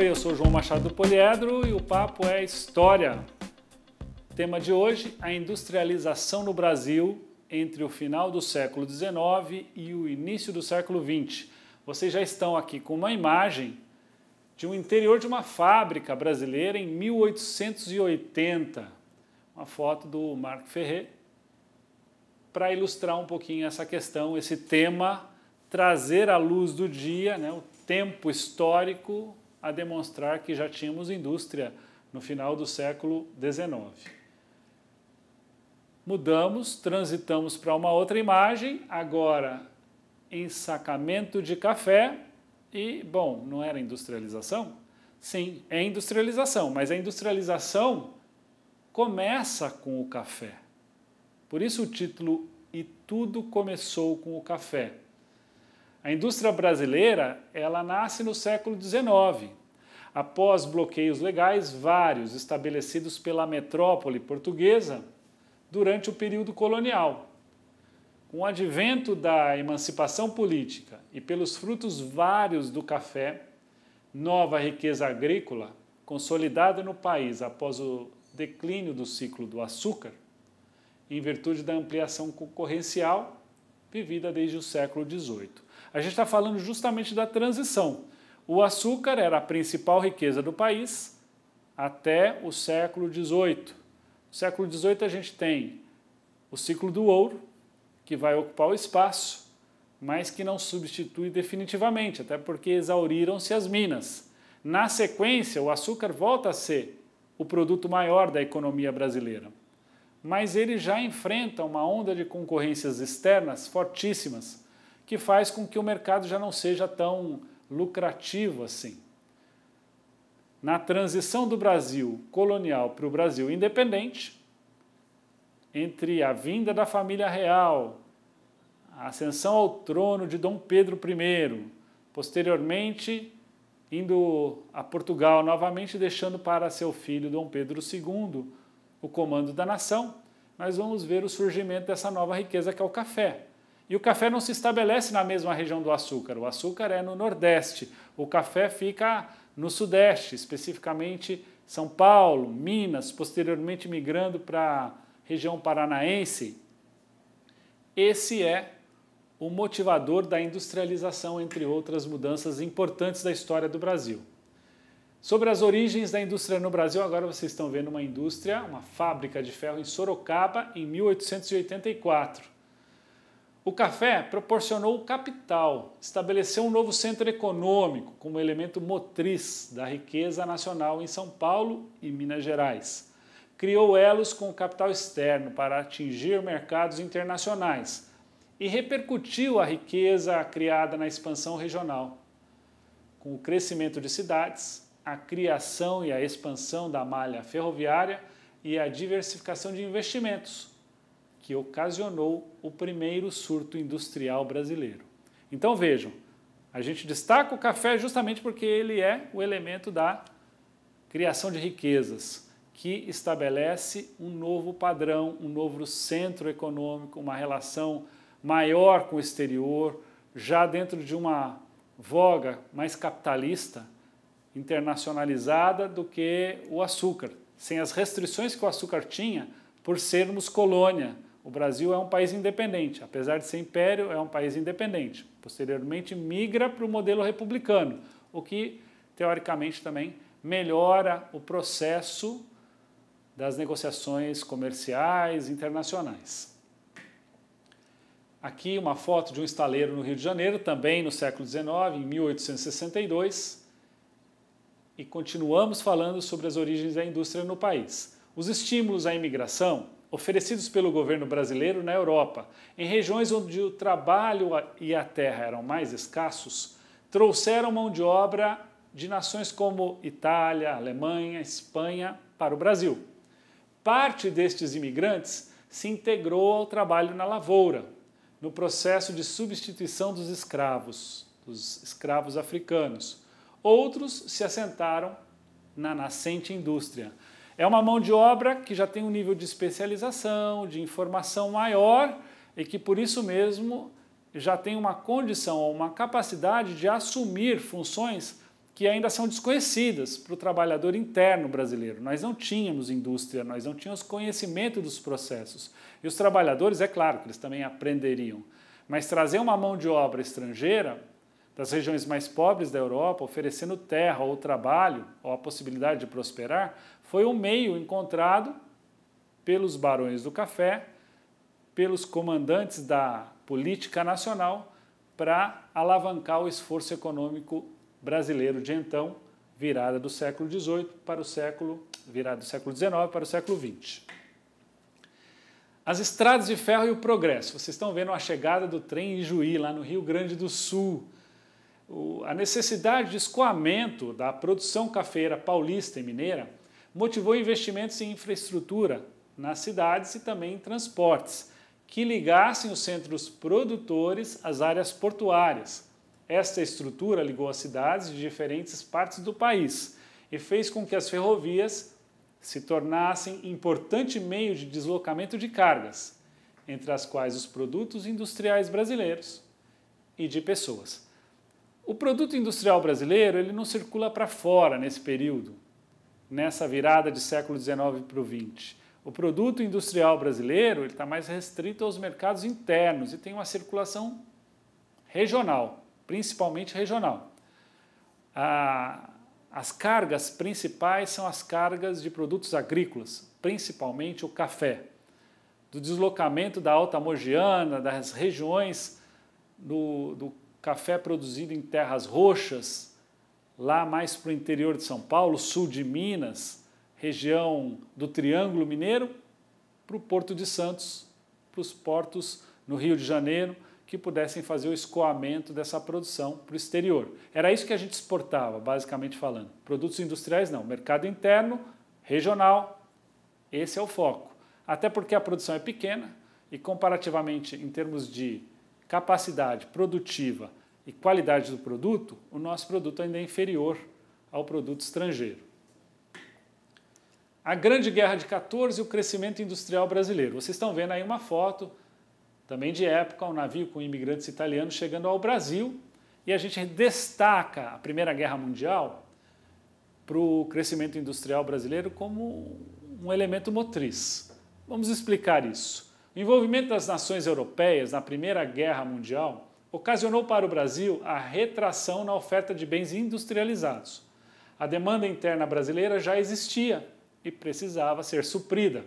Oi, eu sou João Machado do Poliedro e o papo é História. tema de hoje: a industrialização no Brasil entre o final do século XIX e o início do século XX. Vocês já estão aqui com uma imagem de um interior de uma fábrica brasileira em 1880. Uma foto do Marco Ferrer para ilustrar um pouquinho essa questão, esse tema, trazer à luz do dia, né, o tempo histórico a demonstrar que já tínhamos indústria no final do século XIX. Mudamos, transitamos para uma outra imagem, agora ensacamento de café e, bom, não era industrialização? Sim, é industrialização, mas a industrialização começa com o café. Por isso o título E Tudo Começou com o Café. A indústria brasileira, ela nasce no século XIX, após bloqueios legais vários estabelecidos pela metrópole portuguesa durante o período colonial. Com o advento da emancipação política e pelos frutos vários do café, nova riqueza agrícola consolidada no país após o declínio do ciclo do açúcar, em virtude da ampliação concorrencial vivida desde o século XVIII. A gente está falando justamente da transição. O açúcar era a principal riqueza do país até o século XVIII. No século XVIII a gente tem o ciclo do ouro, que vai ocupar o espaço, mas que não substitui definitivamente, até porque exauriram-se as minas. Na sequência, o açúcar volta a ser o produto maior da economia brasileira. Mas ele já enfrenta uma onda de concorrências externas fortíssimas, que faz com que o mercado já não seja tão lucrativo assim. Na transição do Brasil colonial para o Brasil independente, entre a vinda da família real, a ascensão ao trono de Dom Pedro I, posteriormente indo a Portugal novamente, deixando para seu filho Dom Pedro II o comando da nação, nós vamos ver o surgimento dessa nova riqueza que é o café. E o café não se estabelece na mesma região do açúcar. O açúcar é no Nordeste, o café fica no Sudeste, especificamente São Paulo, Minas, posteriormente migrando para a região paranaense. Esse é o motivador da industrialização, entre outras mudanças importantes da história do Brasil. Sobre as origens da indústria no Brasil, agora vocês estão vendo uma indústria, uma fábrica de ferro em Sorocaba em 1884. O café proporcionou o capital, estabeleceu um novo centro econômico como elemento motriz da riqueza nacional em São Paulo e Minas Gerais. Criou elos com o capital externo para atingir mercados internacionais e repercutiu a riqueza criada na expansão regional. Com o crescimento de cidades, a criação e a expansão da malha ferroviária e a diversificação de investimentos, que ocasionou o primeiro surto industrial brasileiro. Então vejam, a gente destaca o café justamente porque ele é o elemento da criação de riquezas, que estabelece um novo padrão, um novo centro econômico, uma relação maior com o exterior, já dentro de uma voga mais capitalista, internacionalizada do que o açúcar, sem as restrições que o açúcar tinha por sermos colônia o Brasil é um país independente, apesar de ser império, é um país independente. Posteriormente, migra para o modelo republicano, o que, teoricamente, também melhora o processo das negociações comerciais internacionais. Aqui uma foto de um estaleiro no Rio de Janeiro, também no século XIX, em 1862. E continuamos falando sobre as origens da indústria no país. Os estímulos à imigração oferecidos pelo governo brasileiro na Europa. Em regiões onde o trabalho e a terra eram mais escassos, trouxeram mão de obra de nações como Itália, Alemanha, Espanha para o Brasil. Parte destes imigrantes se integrou ao trabalho na lavoura, no processo de substituição dos escravos, dos escravos africanos. Outros se assentaram na nascente indústria, é uma mão de obra que já tem um nível de especialização, de informação maior e que por isso mesmo já tem uma condição ou uma capacidade de assumir funções que ainda são desconhecidas para o trabalhador interno brasileiro. Nós não tínhamos indústria, nós não tínhamos conhecimento dos processos. E os trabalhadores, é claro que eles também aprenderiam, mas trazer uma mão de obra estrangeira das regiões mais pobres da Europa, oferecendo terra ou trabalho, ou a possibilidade de prosperar, foi um meio encontrado pelos barões do café, pelos comandantes da política nacional, para alavancar o esforço econômico brasileiro de então, virada do século XVIII para o século virada do século XIX para o século XX. As estradas de ferro e o progresso. Vocês estão vendo a chegada do trem em Juí, lá no Rio Grande do Sul. O, a necessidade de escoamento da produção cafeira paulista e mineira Motivou investimentos em infraestrutura nas cidades e também em transportes, que ligassem os centros produtores às áreas portuárias. Esta estrutura ligou as cidades de diferentes partes do país e fez com que as ferrovias se tornassem importante meio de deslocamento de cargas, entre as quais os produtos industriais brasileiros e de pessoas. O produto industrial brasileiro ele não circula para fora nesse período, nessa virada de século XIX para o XX? O produto industrial brasileiro está mais restrito aos mercados internos e tem uma circulação regional, principalmente regional. Ah, as cargas principais são as cargas de produtos agrícolas, principalmente o café. Do deslocamento da Alta Mogiana, das regiões do, do café produzido em terras roxas, lá mais para o interior de São Paulo, sul de Minas, região do Triângulo Mineiro, para o Porto de Santos, para os portos no Rio de Janeiro, que pudessem fazer o escoamento dessa produção para o exterior. Era isso que a gente exportava, basicamente falando. Produtos industriais não, mercado interno, regional, esse é o foco. Até porque a produção é pequena e comparativamente em termos de capacidade produtiva e qualidade do produto, o nosso produto ainda é inferior ao produto estrangeiro. A Grande Guerra de 14 e o crescimento industrial brasileiro. Vocês estão vendo aí uma foto, também de época, um navio com imigrantes italianos chegando ao Brasil. E a gente destaca a Primeira Guerra Mundial para o crescimento industrial brasileiro como um elemento motriz. Vamos explicar isso. O envolvimento das nações europeias na Primeira Guerra Mundial ocasionou para o Brasil a retração na oferta de bens industrializados. A demanda interna brasileira já existia e precisava ser suprida.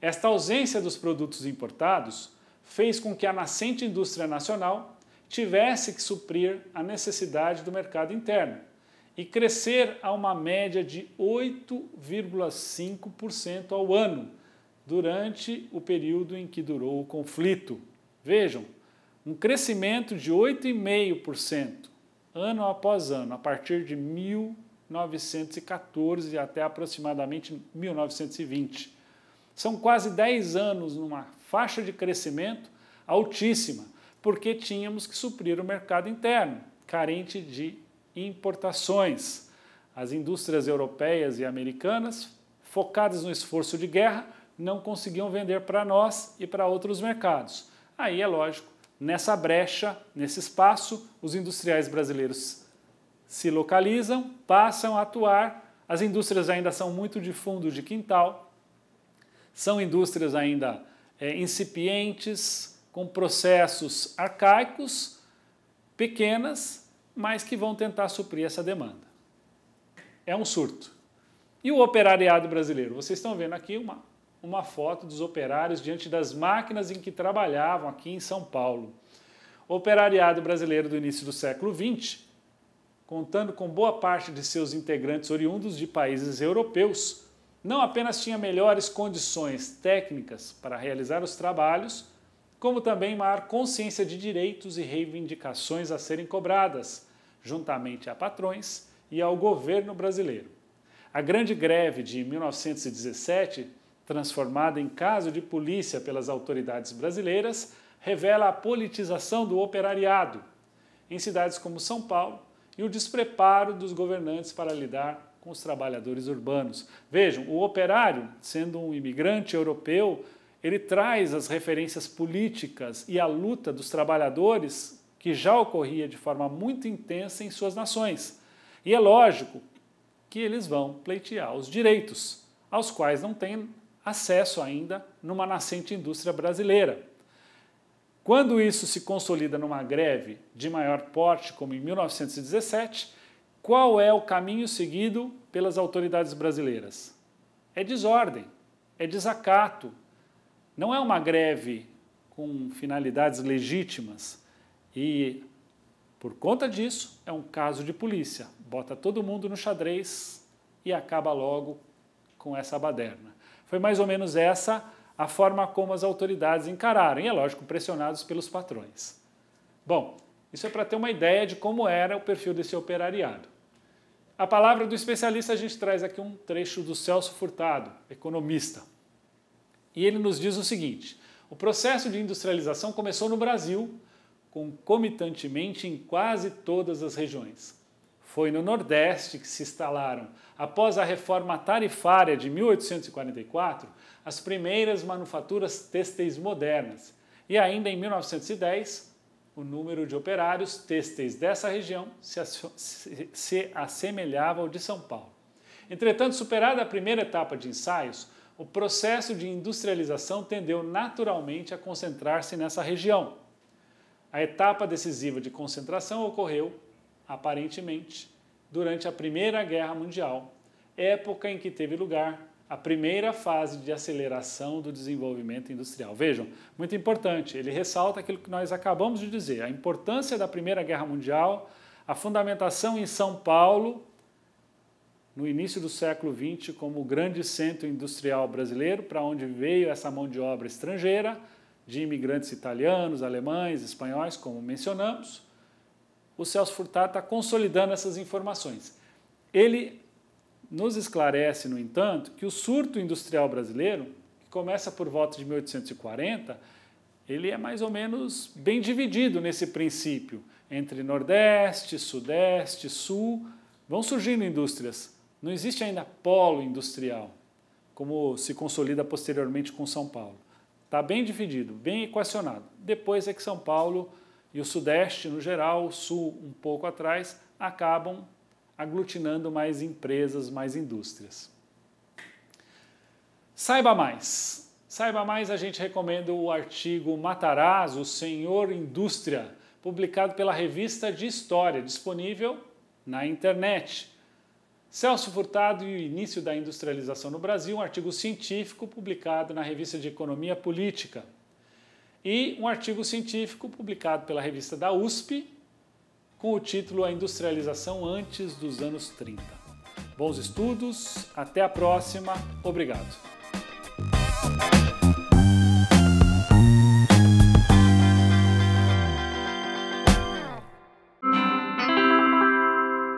Esta ausência dos produtos importados fez com que a nascente indústria nacional tivesse que suprir a necessidade do mercado interno e crescer a uma média de 8,5% ao ano durante o período em que durou o conflito. Vejam, um crescimento de 8,5% ano após ano, a partir de 1914 até aproximadamente 1920. São quase 10 anos numa faixa de crescimento altíssima, porque tínhamos que suprir o mercado interno, carente de importações. As indústrias europeias e americanas, focadas no esforço de guerra, não conseguiam vender para nós e para outros mercados. Aí é lógico Nessa brecha, nesse espaço, os industriais brasileiros se localizam, passam a atuar. As indústrias ainda são muito de fundo de quintal, são indústrias ainda é, incipientes, com processos arcaicos, pequenas, mas que vão tentar suprir essa demanda. É um surto. E o operariado brasileiro? Vocês estão vendo aqui uma uma foto dos operários diante das máquinas em que trabalhavam aqui em São Paulo. O operariado brasileiro do início do século XX, contando com boa parte de seus integrantes oriundos de países europeus, não apenas tinha melhores condições técnicas para realizar os trabalhos, como também maior consciência de direitos e reivindicações a serem cobradas, juntamente a patrões e ao governo brasileiro. A Grande Greve de 1917 transformada em caso de polícia pelas autoridades brasileiras, revela a politização do operariado em cidades como São Paulo e o despreparo dos governantes para lidar com os trabalhadores urbanos. Vejam, o operário, sendo um imigrante europeu, ele traz as referências políticas e a luta dos trabalhadores que já ocorria de forma muito intensa em suas nações. E é lógico que eles vão pleitear os direitos, aos quais não têm acesso ainda numa nascente indústria brasileira. Quando isso se consolida numa greve de maior porte, como em 1917, qual é o caminho seguido pelas autoridades brasileiras? É desordem, é desacato. Não é uma greve com finalidades legítimas e, por conta disso, é um caso de polícia. Bota todo mundo no xadrez e acaba logo com essa baderna. Foi mais ou menos essa a forma como as autoridades encararam, e é lógico, pressionados pelos patrões. Bom, isso é para ter uma ideia de como era o perfil desse operariado. A palavra do especialista, a gente traz aqui um trecho do Celso Furtado, economista. E ele nos diz o seguinte: o processo de industrialização começou no Brasil, concomitantemente em quase todas as regiões. Foi no Nordeste que se instalaram, após a reforma tarifária de 1844, as primeiras manufaturas têxteis modernas. E ainda em 1910, o número de operários têxteis dessa região se, se assemelhava ao de São Paulo. Entretanto, superada a primeira etapa de ensaios, o processo de industrialização tendeu naturalmente a concentrar-se nessa região. A etapa decisiva de concentração ocorreu aparentemente, durante a Primeira Guerra Mundial, época em que teve lugar a primeira fase de aceleração do desenvolvimento industrial. Vejam, muito importante, ele ressalta aquilo que nós acabamos de dizer, a importância da Primeira Guerra Mundial, a fundamentação em São Paulo, no início do século XX, como o grande centro industrial brasileiro, para onde veio essa mão de obra estrangeira, de imigrantes italianos, alemães, espanhóis, como mencionamos, o Celso Furtado está consolidando essas informações. Ele nos esclarece, no entanto, que o surto industrial brasileiro, que começa por volta de 1840, ele é mais ou menos bem dividido nesse princípio, entre Nordeste, Sudeste, Sul, vão surgindo indústrias. Não existe ainda polo industrial, como se consolida posteriormente com São Paulo. Está bem dividido, bem equacionado. Depois é que São Paulo e o Sudeste no geral, o Sul um pouco atrás, acabam aglutinando mais empresas, mais indústrias. Saiba mais. Saiba mais, a gente recomenda o artigo Mataraz, o Senhor Indústria, publicado pela Revista de História, disponível na internet. Celso Furtado e o início da industrialização no Brasil, um artigo científico publicado na Revista de Economia Política e um artigo científico publicado pela revista da USP com o título A Industrialização Antes dos Anos 30. Bons estudos, até a próxima, obrigado.